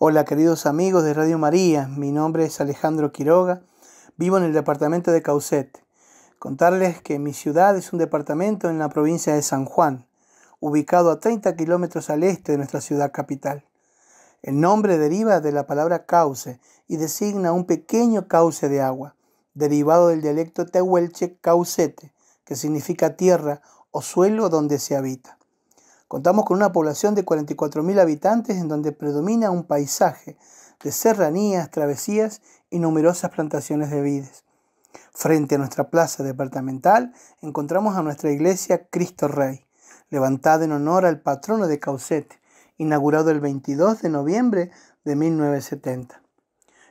Hola queridos amigos de Radio María, mi nombre es Alejandro Quiroga, vivo en el departamento de Caucete. Contarles que mi ciudad es un departamento en la provincia de San Juan, ubicado a 30 kilómetros al este de nuestra ciudad capital. El nombre deriva de la palabra cauce y designa un pequeño cauce de agua, derivado del dialecto tehuelche caucete, que significa tierra o suelo donde se habita. Contamos con una población de 44.000 habitantes en donde predomina un paisaje de serranías, travesías y numerosas plantaciones de vides. Frente a nuestra plaza departamental encontramos a nuestra iglesia Cristo Rey, levantada en honor al patrono de Caucete, inaugurado el 22 de noviembre de 1970.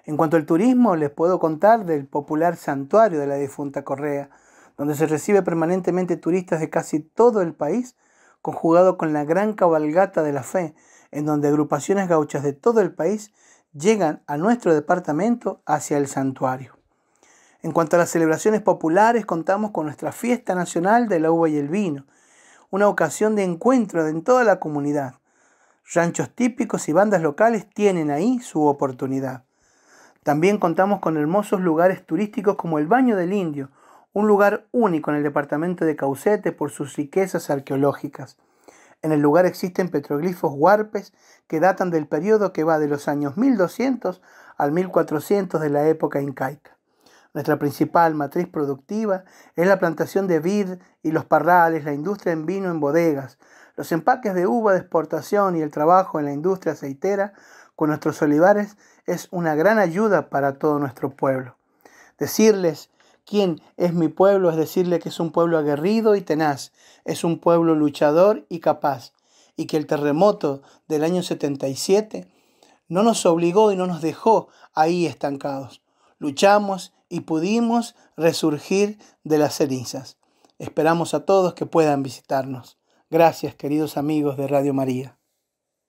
En cuanto al turismo, les puedo contar del popular santuario de la difunta Correa, donde se recibe permanentemente turistas de casi todo el país conjugado con la gran cabalgata de la fe, en donde agrupaciones gauchas de todo el país llegan a nuestro departamento hacia el santuario. En cuanto a las celebraciones populares, contamos con nuestra fiesta nacional de la uva y el vino, una ocasión de encuentro en toda la comunidad. Ranchos típicos y bandas locales tienen ahí su oportunidad. También contamos con hermosos lugares turísticos como el Baño del Indio, un lugar único en el departamento de Caucete por sus riquezas arqueológicas. En el lugar existen petroglifos huarpes que datan del periodo que va de los años 1200 al 1400 de la época incaica. Nuestra principal matriz productiva es la plantación de vid y los parrales, la industria en vino en bodegas, los empaques de uva de exportación y el trabajo en la industria aceitera con nuestros olivares es una gran ayuda para todo nuestro pueblo. Decirles quién es mi pueblo, es decirle que es un pueblo aguerrido y tenaz, es un pueblo luchador y capaz, y que el terremoto del año 77 no nos obligó y no nos dejó ahí estancados. Luchamos y pudimos resurgir de las cenizas. Esperamos a todos que puedan visitarnos. Gracias, queridos amigos de Radio María.